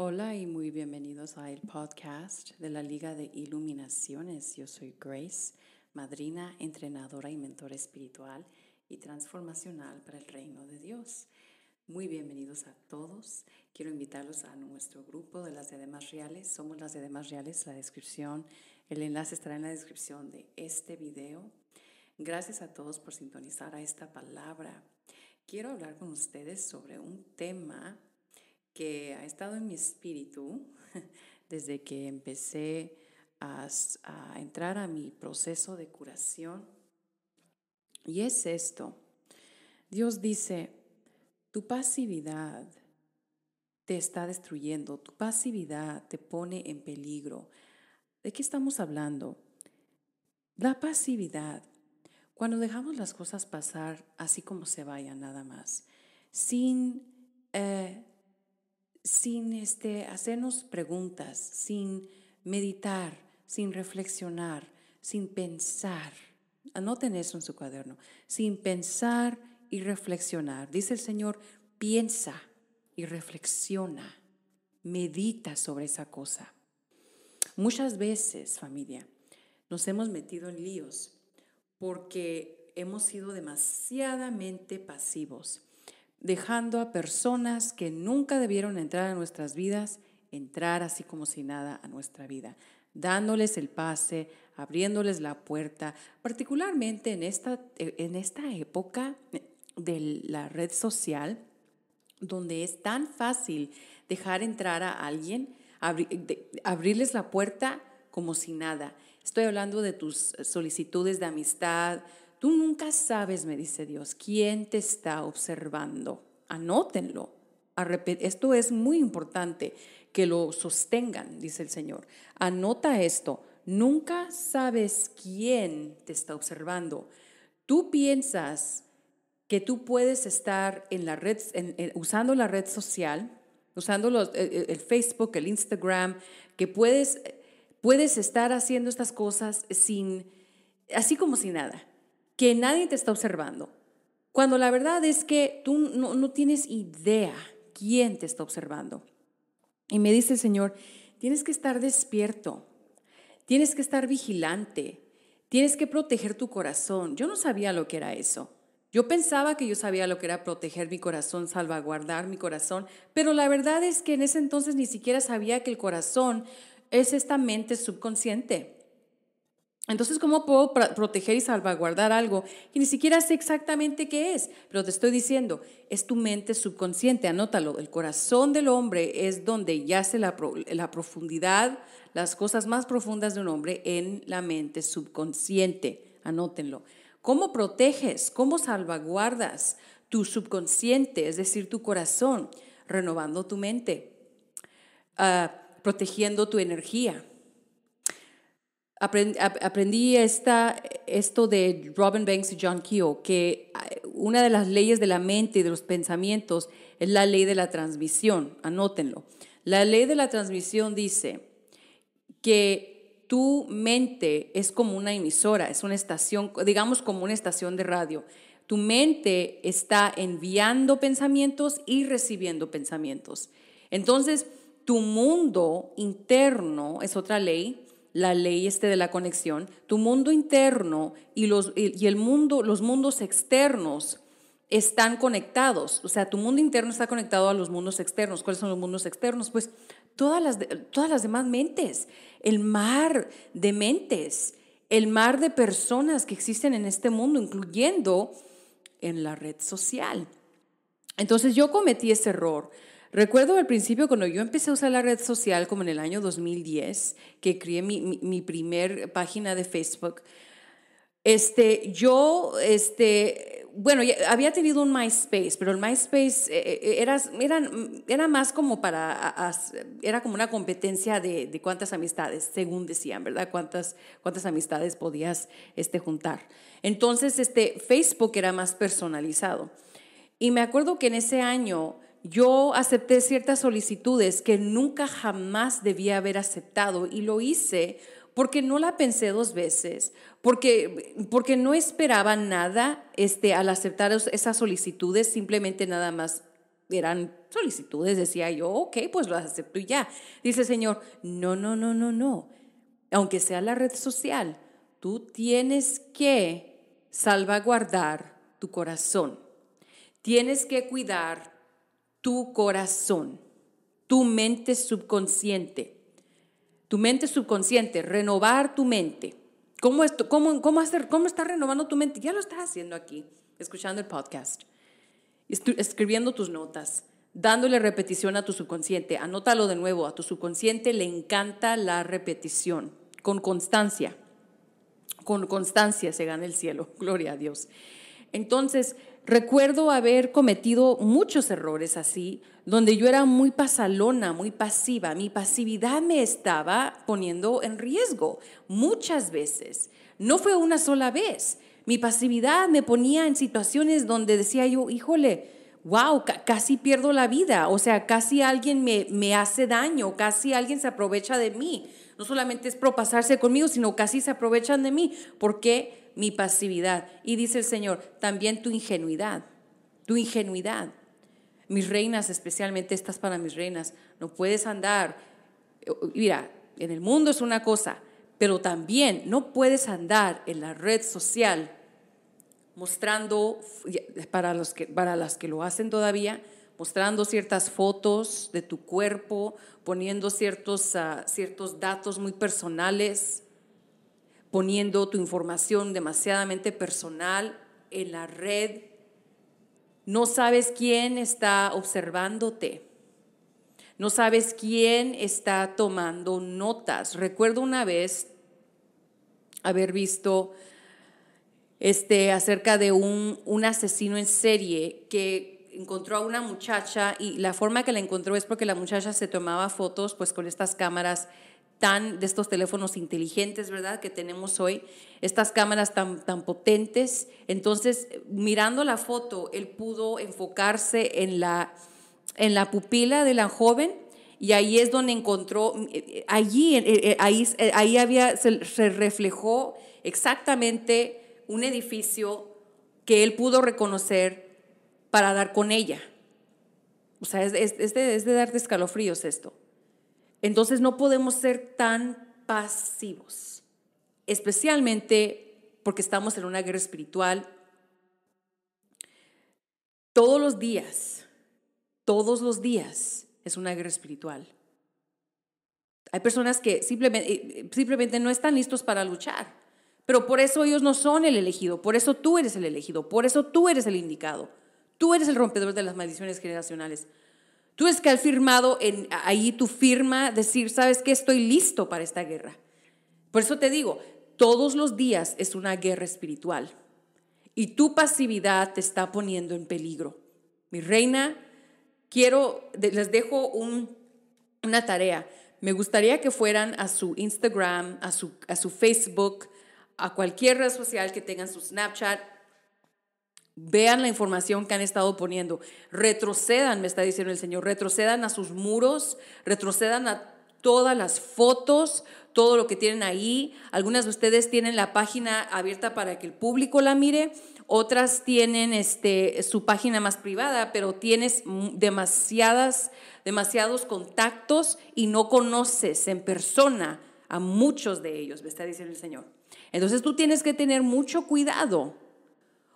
Hola y muy bienvenidos a el podcast de la Liga de Iluminaciones. Yo soy Grace, madrina, entrenadora y mentora espiritual y transformacional para el reino de Dios. Muy bienvenidos a todos. Quiero invitarlos a nuestro grupo de las demás Reales. Somos las demás Reales. La descripción, el enlace estará en la descripción de este video. Gracias a todos por sintonizar a esta palabra. Quiero hablar con ustedes sobre un tema que ha estado en mi espíritu desde que empecé a, entrar a mi proceso de curación. Y es esto. Dios dice, tu pasividad te está destruyendo, tu pasividad te pone en peligro. ¿De qué estamos hablando? La pasividad, cuando dejamos las cosas pasar así como se vayan nada más, sin eh, sin este, hacernos preguntas, sin meditar, sin reflexionar, sin pensar. Anoten eso en su cuaderno. Sin pensar y reflexionar. Dice el Señor, piensa y reflexiona. Medita sobre esa cosa. Muchas veces, familia, nos hemos metido en líos porque hemos sido demasiadamente pasivos dejando a personas que nunca debieron entrar a nuestras vidas, entrar así como si nada a nuestra vida, dándoles el pase, abriéndoles la puerta, particularmente en esta, en esta época de la red social, donde es tan fácil dejar entrar a alguien, abrirles la puerta como si nada. Estoy hablando de tus solicitudes de amistad, Tú nunca sabes, me dice Dios, quién te está observando. Anótenlo. Esto es muy importante que lo sostengan, dice el Señor. Anota esto. Nunca sabes quién te está observando. Tú piensas que tú puedes estar en la red, usando la red social, usando e, e, el, Facebook, el Instagram, que puedes, puedes estar haciendo estas cosas sin, así como sin nada que nadie te está observando, cuando la verdad es que tú no, tienes idea quién te está observando. Y me dice el Señor, tienes que estar despierto, tienes que estar vigilante, tienes que proteger tu corazón. Yo no sabía lo que era eso. Yo pensaba que yo sabía lo que era proteger mi corazón, salvaguardar mi corazón, pero la verdad es que en ese entonces ni siquiera sabía que el corazón es esta mente subconsciente. Entonces, ¿cómo puedo proteger y salvaguardar algo que ni siquiera sé exactamente qué es? Pero te estoy diciendo, es tu mente subconsciente, anótalo. El corazón del hombre es donde yace la, profundidad, las cosas más profundas de un hombre en la mente subconsciente. Anótenlo. ¿Cómo proteges, cómo salvaguardas tu subconsciente, es decir, tu corazón, renovando tu mente, ah, protegiendo tu energía? aprendí, esta, esto de Robin Banks y John Keogh, que ah, una de las leyes de la mente y de los pensamientos es la ley de la transmisión, anótenlo. La ley de la transmisión dice que tu mente es como una emisora, es una estación, digamos como una estación de radio. Tu mente está enviando pensamientos y recibiendo pensamientos. Entonces, tu mundo interno es otra ley la ley este de la conexión, tu mundo interno y, los, y el mundo, los mundos externos están conectados. O sea, tu mundo interno está conectado a los mundos externos. ¿Cuáles son los mundos externos? Pues todas las, todas las demás mentes, el mar de mentes, el mar de personas que existen en este mundo, incluyendo en la red social. Entonces yo cometí ese error Recuerdo al principio cuando yo empecé a usar la red social, como en el año 2010, que creé mi, mi, primer página de Facebook. Este, yo, este, bueno, había tenido un MySpace, pero el MySpace eh, eh, era, era más como para, era como una competencia de, de, cuántas amistades, según decían, ¿verdad? Cuántas, cuántas amistades podías este, juntar. Entonces, este, Facebook era más personalizado. Y me acuerdo que en ese año yo acepté ciertas solicitudes que nunca jamás debía haber aceptado y lo hice porque no la pensé dos veces, porque, porque no esperaba nada este, al aceptar esas solicitudes, simplemente nada más eran solicitudes, decía yo, ok, pues las acepto y ya. Dice Señor, no, no, no, no, no, aunque sea la red social, tú tienes que salvaguardar tu corazón, tienes que cuidar tu corazón, tu mente subconsciente. Tu mente subconsciente, renovar tu mente. ¿Cómo, esto, ¿Cómo estás renovando tu mente? Ya lo estás haciendo aquí, escuchando el podcast, escribiendo tus notas, dándole repetición a tu subconsciente. Anótalo de nuevo, a tu subconsciente le encanta la repetición, con constancia. Con constancia se gana el cielo, gloria a Dios. Entonces, Recuerdo haber cometido muchos errores así, donde yo era muy pasalona, muy pasiva. Mi pasividad me estaba poniendo en riesgo muchas veces. No fue una sola vez. Mi pasividad me ponía en situaciones donde decía yo, híjole, wow, casi pierdo la vida. O sea, casi alguien me, hace daño, casi alguien se aprovecha de mí. No solamente es propasarse conmigo, sino casi se aprovechan de mí. porque qué? mi pasividad. Y dice el Señor, también tu ingenuidad, tu ingenuidad. Mis reinas, especialmente estas para mis reinas, no puedes andar. Eh, mira, en el mundo es una cosa, pero también no puedes andar en la red social mostrando, eh, para, los que, para las que lo hacen todavía, mostrando ciertas fotos de tu cuerpo, poniendo ciertos, ah, ciertos datos muy personales poniendo tu información demasiadamente personal en la red. No sabes quién está observándote. No sabes quién está tomando notas. Recuerdo una vez haber visto este, acerca de un, asesino en serie que encontró a una muchacha y la forma que la encontró es porque la muchacha se tomaba fotos pues con estas cámaras de estos teléfonos inteligentes, ¿verdad? Que tenemos hoy, estas cámaras tan, tan potentes. Entonces, mirando la foto, él pudo enfocarse en la, en la pupila de la joven y ahí es donde encontró, allí, eh, eh, ahí, eh, ahí había, se, reflejó exactamente un edificio que él pudo reconocer para dar con ella. O sea, es, de, es escalofríos esto. Entonces no podemos ser tan pasivos, especialmente porque estamos en una guerra espiritual todos los días, todos los días es una guerra espiritual. Hay personas que eh, eh, simplemente, no están listos para luchar, pero por eso ellos no son el elegido, por eso tú eres el elegido, por eso tú eres el indicado, tú eres el rompedor de las maldiciones generacionales. Tú es que has firmado ahí tu firma, decir, sabes que estoy listo para esta guerra. Por eso te digo, todos los días es una guerra espiritual y tu pasividad te está poniendo en peligro. Mi reina, quiero, les dejo una tarea. Me gustaría que fueran a su Instagram, a su, a su Facebook, a cualquier red social que tengan su Snapchat Vean la información que han estado poniendo. Retrocedan, me está diciendo el Señor, retrocedan a sus muros, retrocedan a todas las fotos, todo lo que tienen ahí. Algunas de ustedes tienen la página abierta para que el público la mire, otras tienen este, su página más privada, pero tienes demasiadas, demasiados contactos y no conoces en persona a muchos de ellos, me está diciendo el Señor. Entonces tú tienes que tener mucho cuidado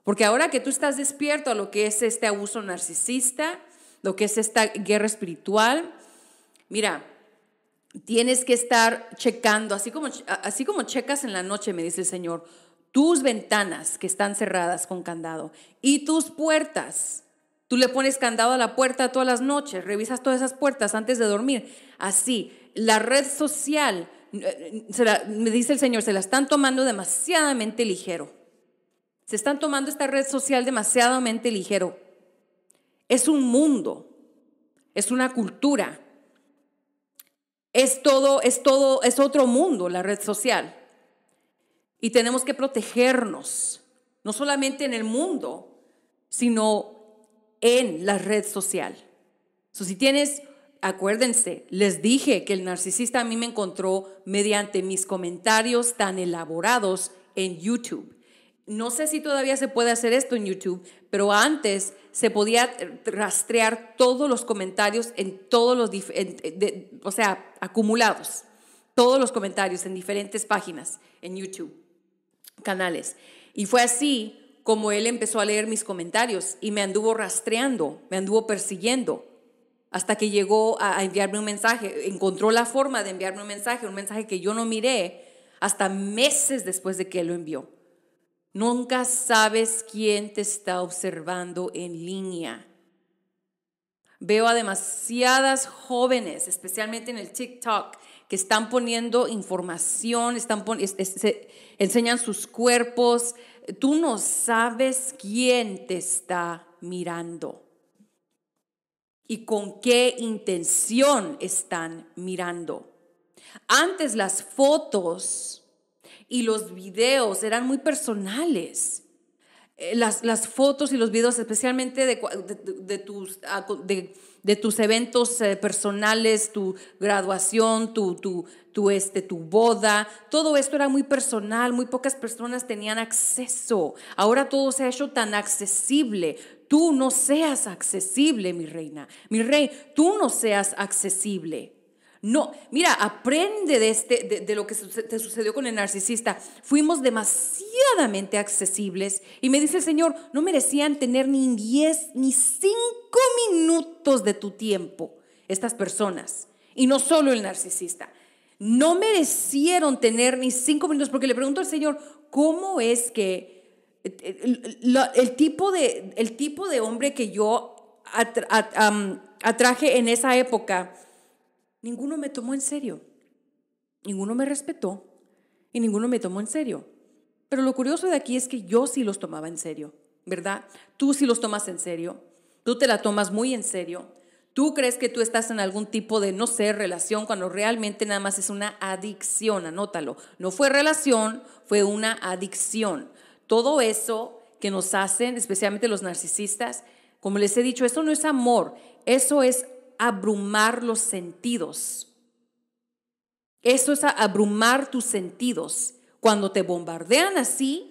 porque ahora que tú estás despierto a lo que es este abuso narcisista, lo que es esta guerra espiritual, mira, tienes que estar checando, así como, así como checas en la noche, me dice el Señor, tus ventanas que están cerradas con candado y tus puertas. Tú le pones candado a la puerta todas las noches, revisas todas esas puertas antes de dormir. Así, la red social, eh, me dice el Señor, se la están tomando demasiadamente ligero. Se están tomando esta red social demasiadamente ligero. Es un mundo, es una cultura, es todo, es todo, es otro mundo la red social. Y tenemos que protegernos, no solamente en el mundo, sino en la red social. si tienes, acuérdense, les dije que el narcisista a mí me encontró mediante mis comentarios tan elaborados en YouTube no sé si todavía se puede hacer esto en YouTube, pero antes se podía rastrear todos los comentarios en todos los, eh, o sea, acumulados, todos los comentarios en diferentes páginas en YouTube, canales. Y fue así como él empezó a leer mis comentarios y me anduvo rastreando, me anduvo persiguiendo, hasta que llegó a, a enviarme un mensaje, encontró la forma de enviarme un mensaje, un mensaje que yo no miré hasta meses después de que él lo envió. Nunca sabes quién te está observando en línea. Veo a demasiadas jóvenes, especialmente en el TikTok, que están poniendo información, están enseñan sus cuerpos. Tú no sabes quién te está mirando y con qué intención están mirando. Antes las fotos y los videos eran muy personales. Eh, las, fotos y los videos, especialmente de, tus, ah, de, tus eventos eh, personales, tu graduación, tu, este, tu boda, todo esto era muy personal, muy pocas personas tenían acceso. Ahora todo se ha hecho tan accesible. Tú no seas accesible, mi reina. Mi rey, tú no seas accesible. No, mira, aprende de, este, de, lo que te sucedió con el narcisista. Fuimos demasiadamente accesibles y me dice el Señor, no merecían tener ni 10 ni cinco minutos de tu tiempo estas personas. Y no solo el narcisista. No merecieron tener ni cinco minutos porque le pregunto al Señor, ¿cómo es que eh, eh, el, tipo, de, el tipo de hombre que yo atraje en esa época? ninguno me tomó en serio. Ninguno me respetó y ninguno me tomó en serio. Pero lo curioso de aquí es que yo sí los tomaba en serio, ¿verdad? Tú sí los tomas en serio. Tú te la tomas muy en serio. Tú crees que tú estás en algún tipo de, no sé, relación cuando realmente nada más es una adicción, anótalo. No fue relación, fue una adicción. Todo eso que nos hacen, especialmente los narcisistas, como les he dicho, eso no es amor, eso es abrumar los sentidos. Eso es abrumar tus sentidos. Cuando te bombardean así,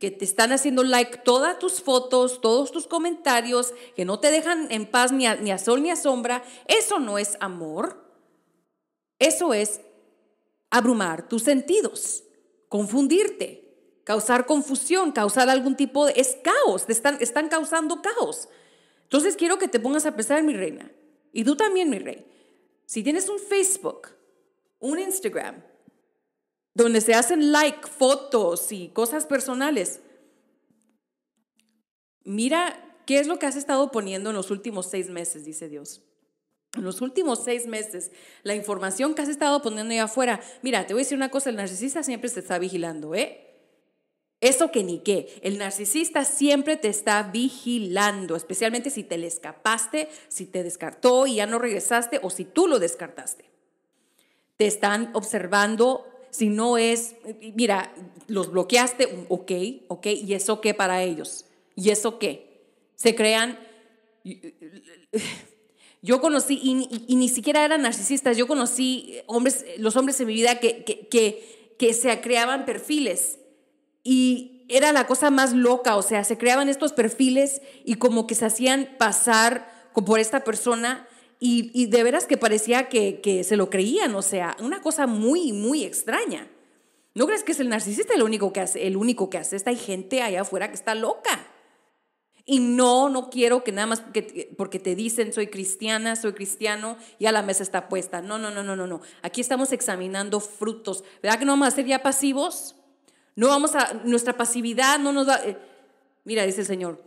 que te están haciendo like todas tus fotos, todos tus comentarios, que no te dejan en paz ni a, sol ni a sombra, eso no es amor. Eso es abrumar tus sentidos, confundirte, causar confusión, causar algún tipo de... Es caos, te están, están causando caos. Entonces quiero que te pongas a pensar, mi reina. Y tú también, mi rey. Si tienes un Facebook, un Instagram, donde se hacen like, fotos y cosas personales, mira qué es lo que has estado poniendo en los últimos seis meses, dice Dios. En los últimos seis meses, la información que has estado poniendo ahí afuera, mira, te voy a decir una cosa, el narcisista siempre se está vigilando, ¿eh? Eso que ni qué. El narcisista siempre te está vigilando, especialmente si te le escapaste, si te descartó y ya no regresaste o si tú lo descartaste. Te están observando si no es, mira, los bloqueaste, ok, ok, y eso qué para ellos, y eso qué. Se crean, yo conocí, y, ni siquiera eran narcisistas, yo conocí hombres, los hombres en mi vida que, que se creaban perfiles y era la cosa más loca, o sea, se creaban estos perfiles y como que se hacían pasar por esta persona y, de veras que parecía que, se lo creían, o sea, una cosa muy, muy extraña. ¿No crees que es el narcisista el único que hace, el único que hace? hay gente allá afuera que está loca. Y no, no quiero que nada más porque te dicen soy cristiana, soy cristiano, ya la mesa está puesta. No, no, no, no, no, no. Aquí estamos examinando frutos. ¿Verdad que no vamos a ser ya pasivos? No vamos a, nuestra pasividad no nos va... Eh, mira, dice el Señor,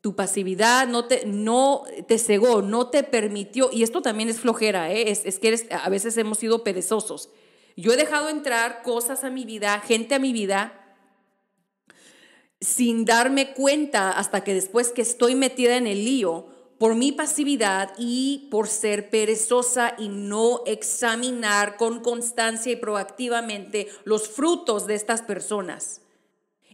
tu pasividad no te, no te cegó, no te permitió, y esto también es flojera, eh, es, es, que a veces hemos sido perezosos. Yo he dejado entrar cosas a mi vida, gente a mi vida, sin darme cuenta hasta que después que estoy metida en el lío, por mi pasividad y por ser perezosa y no examinar con constancia y proactivamente los frutos de estas personas.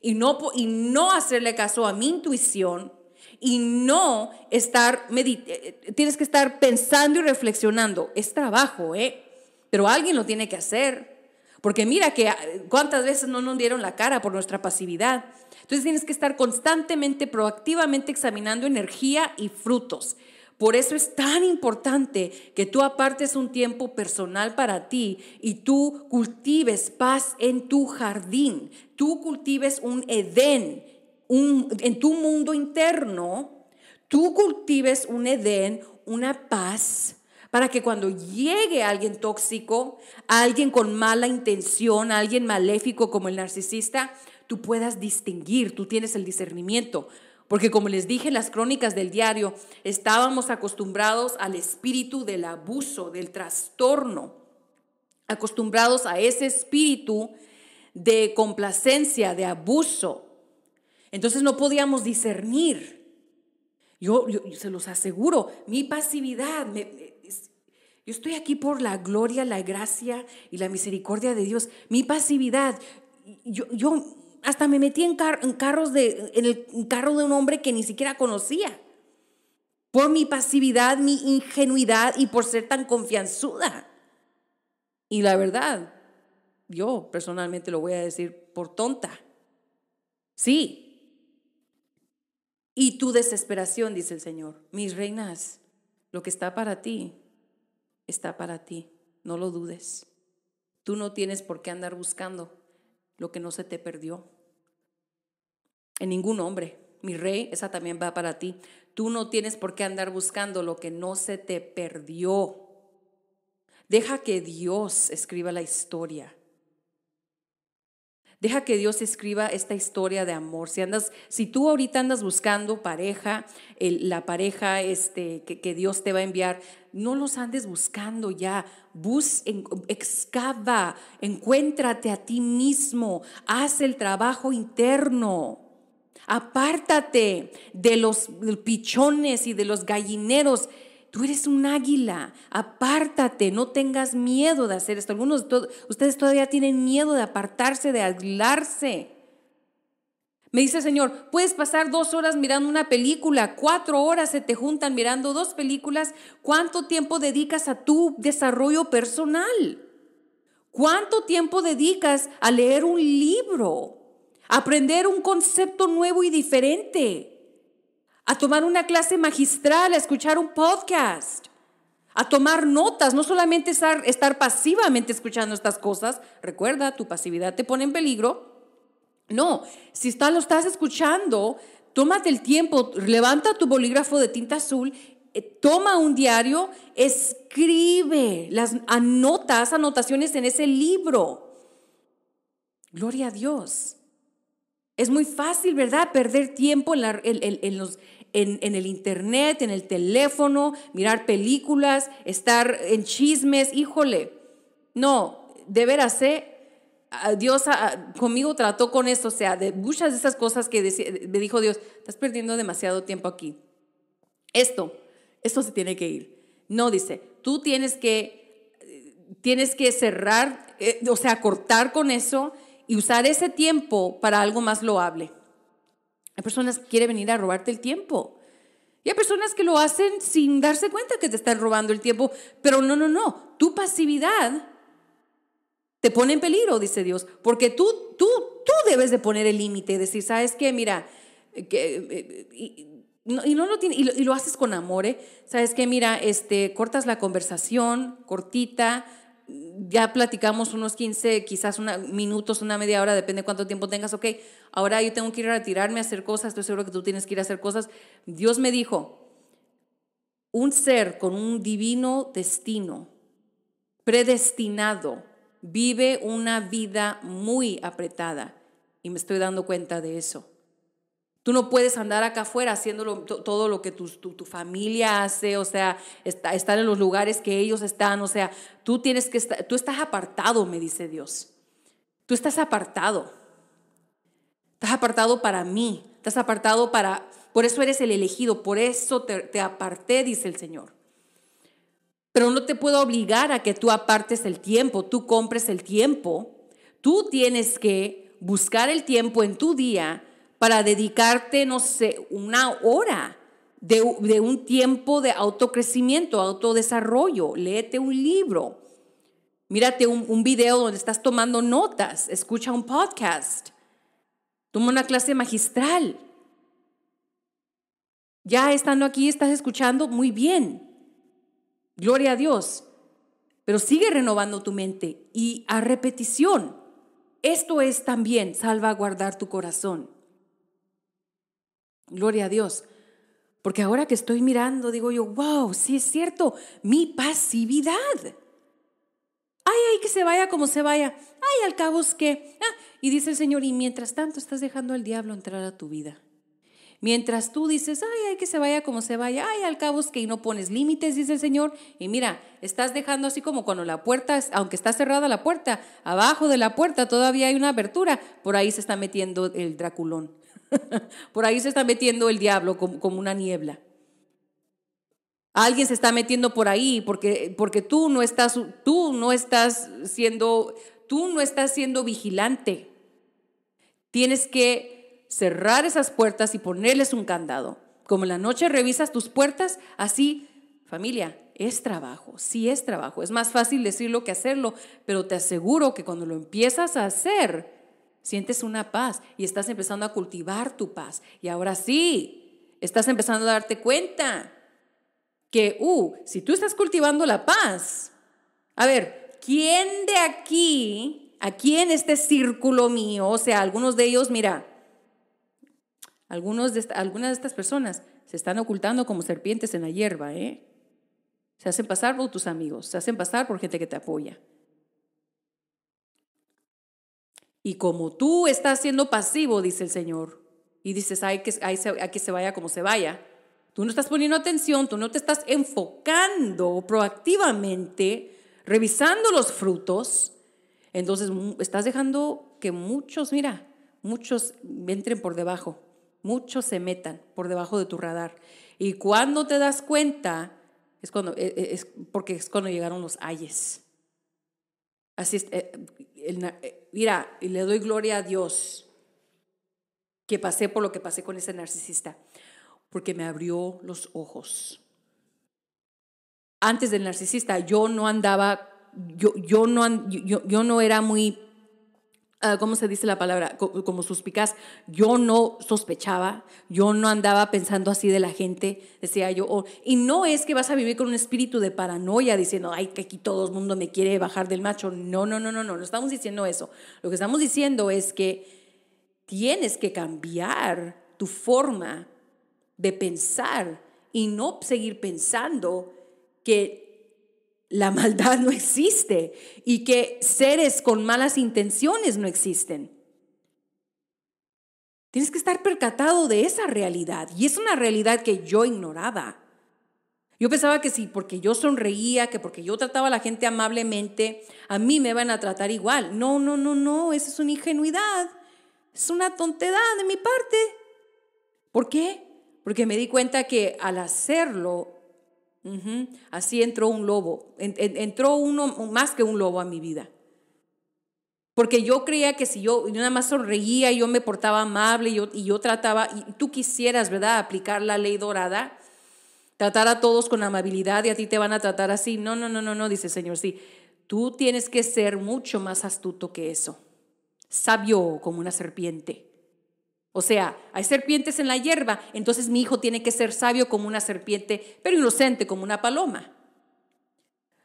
Y no, y no hacerle caso a mi intuición y no estar, eh, tienes que estar pensando y reflexionando. Es trabajo, ¿eh? Pero alguien lo tiene que hacer. Porque mira que eh, cuántas veces no nos dieron la cara por nuestra pasividad. Entonces tienes que estar constantemente, proactivamente examinando energía y frutos. Por eso es tan importante que tú apartes un tiempo personal para ti y tú cultives paz en tu jardín, tú cultives un Edén en tu mundo interno, tú cultives un Edén, una paz para que cuando llegue alguien tóxico, alguien con mala intención, alguien maléfico como el narcisista, tú puedas distinguir, tú tienes el discernimiento. Porque como les dije en las crónicas del diario, estábamos acostumbrados al espíritu del abuso, del trastorno, acostumbrados a ese espíritu de complacencia, de abuso. Entonces no podíamos discernir. Yo, se los aseguro, mi pasividad, yo estoy aquí por la gloria, la gracia y la misericordia de Dios. Mi pasividad, yo hasta me metí en, carros de, en el carro de un hombre que ni siquiera conocía. Por mi pasividad, mi ingenuidad y por ser tan confianzuda. Y la verdad, yo personalmente lo voy a decir por tonta. Sí. Y tu desesperación, dice el Señor. Mis reinas, lo que está para ti, está para ti. No lo dudes. Tú no tienes por qué andar buscando lo que no se te perdió en ningún hombre. Mi rey, esa también va para ti. Tú no tienes por qué andar buscando lo que no se te perdió. Deja que Dios escriba la historia. Deja que Dios escriba esta historia de amor. Si andas, si tú ahorita andas buscando pareja, la pareja este, que, Dios te va a enviar, no los andes buscando ya. Bus, excava, encuéntrate a ti mismo, haz el trabajo interno. Apártate de los pichones y de los gallineros. Tú eres un águila, apártate, no tengas miedo de hacer esto. Algunos ustedes todavía tienen miedo de apartarse, de aislarse. Me dice el Señor, puedes pasar dos horas mirando una película, cuatro horas se te juntan mirando dos películas. ¿Cuánto tiempo dedicas a tu desarrollo personal? ¿Cuánto tiempo dedicas a leer un libro? aprender un concepto nuevo y diferente, a tomar una clase magistral, a escuchar un podcast, a tomar notas, no solamente estar, pasivamente escuchando estas cosas. Recuerda, tu pasividad te pone en peligro. No, si lo estás escuchando, tómate el tiempo, levanta tu bolígrafo de tinta azul eh, toma un diario, escribe las anotas, anotaciones en ese libro. Gloria a Dios. Es muy fácil, ¿verdad? Perder tiempo en, el internet, en el teléfono, mirar películas, estar en chismes, híjole. No, de veras, ¿eh? Ah, Dios ah, ah, conmigo trató con eso, o sea, de muchas de esas cosas que me dijo Dios, estás perdiendo demasiado tiempo aquí. Esto, esto se tiene que ir. No, dice, tú tienes que, eh, tienes que cerrar, eh, o sea, cortar con eso y usar ese tiempo para algo más loable. Hay personas que quieren venir a robarte el tiempo. Y hay personas que lo hacen sin darse cuenta que te están robando el tiempo. Pero no, no, no. Tu pasividad te pone en peligro, dice Dios. Porque tú, tú, tú debes de poner el límite. Decir, ¿sabes qué? Mira, eh, eh, eh, y, no, y lo haces con amor, ¿eh? ¿Sabes qué? Mira, este, cortas la conversación cortita ya platicamos unos 15, quizás unos minutos, una media hora, depende cuánto tiempo tengas, ok, ahora yo tengo que ir a retirarme a hacer cosas, estoy seguro que tú tienes que ir a hacer cosas. Dios me dijo, un ser con un divino destino, predestinado, vive una vida muy apretada y me estoy dando cuenta de eso. Tú no puedes andar acá afuera haciendo todo lo que tu, familia hace, o sea, estar en los lugares que ellos están, o sea, tú tienes que estar, tú estás apartado, me dice Dios. Tú estás apartado. Estás apartado para mí, estás apartado para, por eso eres el elegido, por eso te, te aparté, dice el Señor. Pero no te puedo obligar a que tú apartes el tiempo, tú compres el tiempo. Tú tienes que buscar el tiempo en tu día para dedicarte, no sé, una hora de, un tiempo de autocrecimiento, autodesarrollo. Léete un libro. Mírate un, un video donde estás tomando notas. Escucha un podcast. Toma una clase magistral. Ya estando aquí, estás escuchando muy bien. Gloria a Dios. Pero sigue renovando tu mente y a repetición. Esto es también salvaguardar tu corazón. Gloria a Dios. Porque ahora que estoy mirando, digo yo, wow, sí es cierto, mi pasividad. Ay, ay, que se vaya como se vaya. Ay, al cabo es que. Ah, y dice el Señor, y mientras tanto estás dejando al diablo entrar a tu vida. Mientras tú dices, ay, ay, que se vaya como se vaya, ay, al cabo es que y no pones límites, dice el Señor. Y mira, estás dejando así como cuando la puerta, aunque está cerrada la puerta, abajo de la puerta todavía hay una abertura, por ahí se está metiendo el draculón. Por ahí se está metiendo el diablo como, una niebla. Alguien se está metiendo por ahí porque, porque tú, no estás, tú, no estás siendo, tú no estás siendo vigilante. Tienes que cerrar esas puertas y ponerles un candado. Como en la noche revisas tus puertas, así, familia, es trabajo, sí es trabajo. Es más fácil decirlo que hacerlo, pero te aseguro que cuando lo empiezas a hacer, sientes una paz y estás empezando a cultivar tu paz. Y ahora sí, estás empezando a darte cuenta que, uh, si tú estás cultivando la paz, a ver, ¿quién de aquí, aquí en este círculo mío, o sea, algunos de ellos, mira, algunos algunas de estas personas se están ocultando como serpientes en la hierba, ¿eh? Se hacen pasar por tus amigos, se hacen pasar por gente que te apoya, Y como tú estás siendo pasivo, dice el Señor, y dices, ay, que, ay, que se vaya como se vaya, tú no estás poniendo atención, tú no te estás enfocando proactivamente, revisando los frutos, entonces estás dejando que muchos, mira, muchos entren por debajo, muchos se metan por debajo de tu radar. Y cuando te das cuenta, es cuando, e, e, es porque es cuando llegaron los ayes. Así es, eh, eh, mira, y le doy gloria a Dios que pasé por lo que pasé con ese narcisista, porque me abrió los ojos. Antes del narcisista yo no andaba, yo, yo, no, yo no era muy Ah, ¿cómo se dice la palabra? como suspicaz. Yo no sospechaba, yo no andaba pensando así de la gente, decía yo. Oh". y no es que vas a vivir con un espíritu de paranoia diciendo, ay, que aquí todo el mundo me quiere bajar del macho. No, no, no, no, no, no estamos diciendo eso. Lo que estamos diciendo es que tienes que cambiar tu forma de pensar y no seguir pensando que la maldad no existe y que seres con malas intenciones no existen. Tienes que estar percatado de esa realidad y es una realidad que yo ignoraba. Yo pensaba que si porque yo sonreía, que porque yo trataba a la gente amablemente, a mí me van a tratar igual. No, no, no, no, eso es una ingenuidad. Es una tontedad de mi parte. ¿Por qué? Porque me di cuenta que al hacerlo Así entró un lobo, entró uno más que un lobo a mi vida. Porque yo creía que si yo, nada más sonreía, yo me portaba amable y yo trataba, y tú quisieras, ¿verdad?, aplicar la ley dorada, tratar a todos con amabilidad y a ti te van a tratar así. No, no, no, no, no, dice el Señor, sí. Tú tienes que ser mucho más astuto que eso, sabio como una serpiente o sea, hay serpientes en la hierba, entonces mi hijo tiene que ser sabio como una serpiente, pero inocente como una paloma.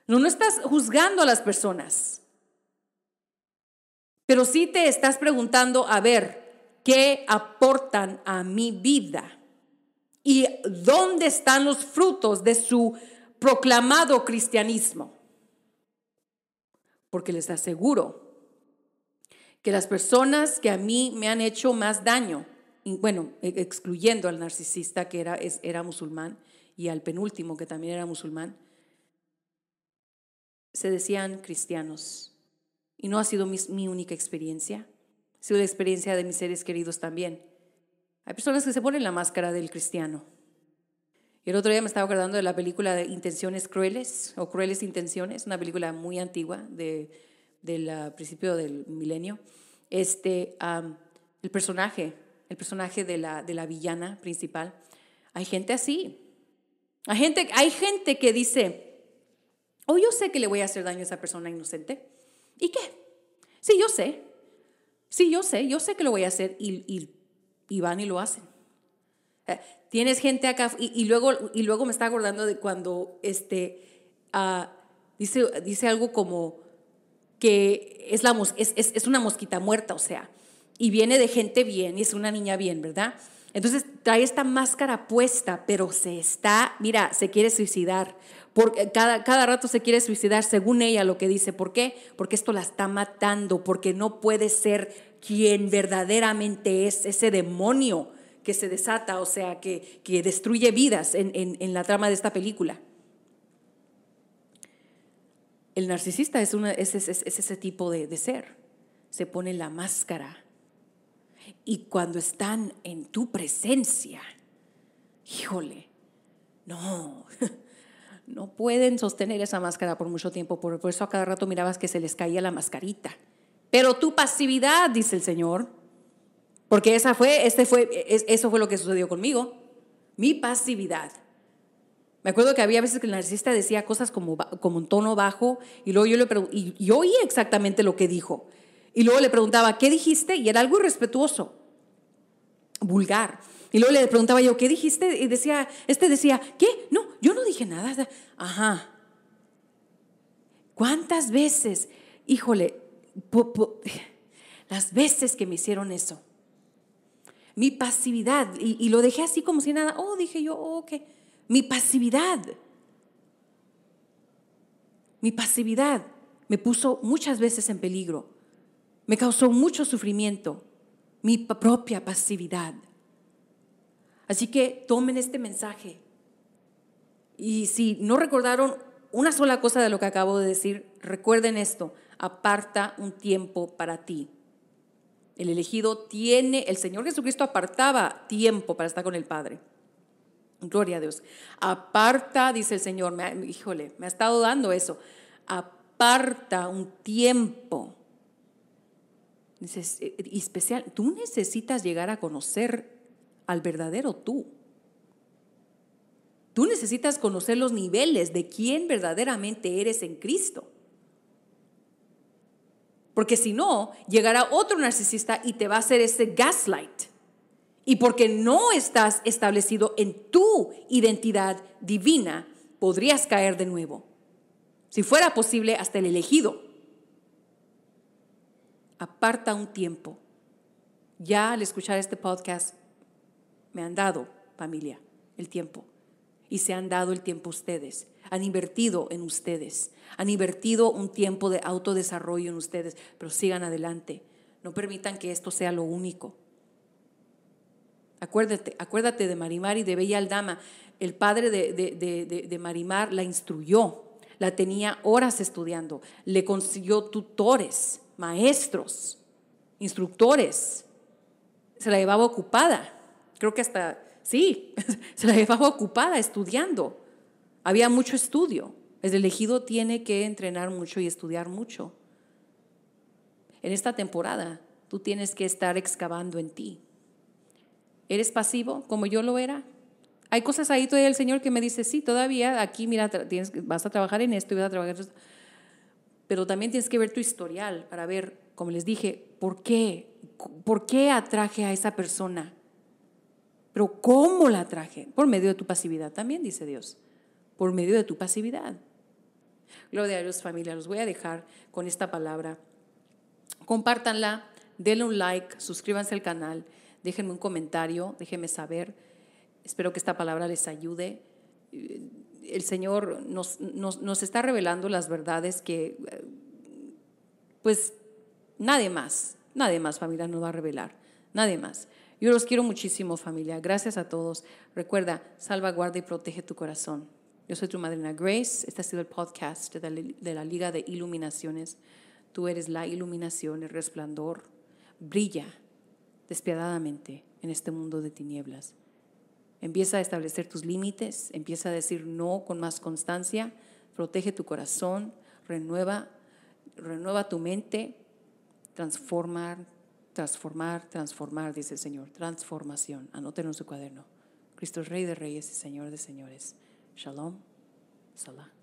No, no estás juzgando a las personas, pero sí te estás preguntando, a ver, ¿qué aportan a mi vida? ¿Y dónde están los frutos de su proclamado cristianismo? Porque les aseguro que las personas que a mí me han hecho más daño, bueno, e, excluyendo al narcisista que era, era musulmán y al penúltimo que también era musulmán, se decían cristianos. Y no ha sido mi, única experiencia, ha sido la experiencia de mis seres queridos también. Hay personas que se ponen la máscara del cristiano. el otro día me estaba acordando de la película de Intenciones Crueles o Crueles Intenciones, una película muy antigua de del ah, principio del milenio, este, el personaje, el personaje de la, de la villana principal, hay gente así. Hay gente, hay gente que dice, oh, yo sé que le voy a hacer daño a esa persona inocente. ¿Y qué? Sí, yo sé. Sí, yo sé, yo sé que lo voy a hacer y, y, van y lo hacen. Eh, tienes gente acá y, luego, y luego me está acordando de cuando este, ah, dice, dice algo como, que es, la, es, una mosquita muerta, o sea, y viene de gente bien, y es una niña bien, ¿verdad? Entonces trae esta máscara puesta, pero se está, mira, se quiere suicidar. Porque cada, cada rato se quiere suicidar, según ella lo que dice. ¿Por qué? Porque esto la está matando, porque no puede ser quien verdaderamente es ese demonio que se desata, o sea, que, que destruye vidas en la trama de esta película. El narcisista es, ese tipo de, ser. Se pone la máscara. Y cuando están en tu presencia, híjole, no, no pueden sostener esa máscara por mucho tiempo. Por, por eso a cada rato mirabas que se les caía la mascarita. Pero tu pasividad, dice el Señor, porque esa fue, este fue, eso fue lo que sucedió conmigo, mi pasividad. Me acuerdo que había veces que el narcisista decía cosas como, como un tono bajo y luego yo le y yo oí exactamente lo que dijo. Y luego le preguntaba, ¿qué dijiste? Y era algo irrespetuoso, vulgar. Y luego le preguntaba yo, ¿qué dijiste? Y decía, este decía, ¿qué? No, yo no dije nada. Ajá. ¿Cuántas veces, híjole, las veces que me hicieron eso? Mi pasividad, y, lo dejé así como si nada, oh, dije yo, oh, ok mi pasividad. Mi pasividad me puso muchas veces en peligro, me causó mucho sufrimiento, mi propia pasividad. Así que tomen este mensaje y si no recordaron una sola cosa de lo que acabo de decir, recuerden esto, aparta un tiempo para ti. El elegido tiene, el Señor Jesucristo apartaba tiempo para estar con el Padre. Gloria a Dios. Aparta, dice el Señor, híjole, me ha estado dando eso. Aparta un tiempo. Eh, especial, tú necesitas llegar a conocer al verdadero tú. Tú necesitas conocer los niveles de quién verdaderamente eres en Cristo. Porque si no, llegará otro narcisista y te va a hacer ese gaslight y porque no estás establecido en tu identidad divina, podrías caer de nuevo. Si fuera posible, hasta el elegido. Aparta un tiempo. Ya al escuchar este podcast, me han dado, familia, el tiempo. Y se han dado el tiempo ustedes. Han invertido en ustedes. Han invertido un tiempo de autodesarrollo en ustedes. Pero sigan adelante. No permitan que esto sea lo único. Acuérdate, acuérdate de Marimar y de Bella Aldama. El padre de, de Marimar la instruyó, la tenía horas estudiando, le consiguió tutores, maestros, instructores. Se la llevaba ocupada. Creo que hasta, sí, se la llevaba ocupada estudiando. Había mucho estudio. El elegido tiene que entrenar mucho y estudiar mucho. En esta temporada, tú tienes que estar excavando en ti ¿Eres pasivo como yo lo era? Hay cosas ahí todavía el Señor que me dice, sí, todavía aquí, mira, tienes, vas a trabajar en esto y vas a trabajar en esto. Pero también tienes que ver tu historial para ver, como les dije, ¿por qué? ¿Por qué atraje a esa persona? Pero ¿cómo la atraje? Por medio de tu pasividad también, dice Dios. Por medio de tu pasividad. Gloria a Dios, familia. Los voy a dejar con esta palabra. Compártanla, denle un like, suscríbanse al canal déjenme un comentario, déjenme saber. Espero que esta palabra les ayude. Eh, el Señor nos, está revelando las verdades que, eh, pues, nadie más, nadie más familia nos va a revelar, nadie más. Yo los quiero muchísimo familia, gracias a todos. Recuerda, salvaguarda y protege tu corazón. Yo soy tu madrina Grace, este ha sido el podcast de la Liga de Iluminaciones. Tú eres la iluminación, el resplandor. Brilla despiadadamente en este mundo de tinieblas. Empieza a establecer tus límites, empieza a decir no con más constancia, protege tu corazón, renueva, renueva tu mente, transformar, transformar, transformar, dice el Señor, transformación. Anótelo en su cuaderno. Cristo es Rey de Reyes y Señor de Señores. Shalom, Salah.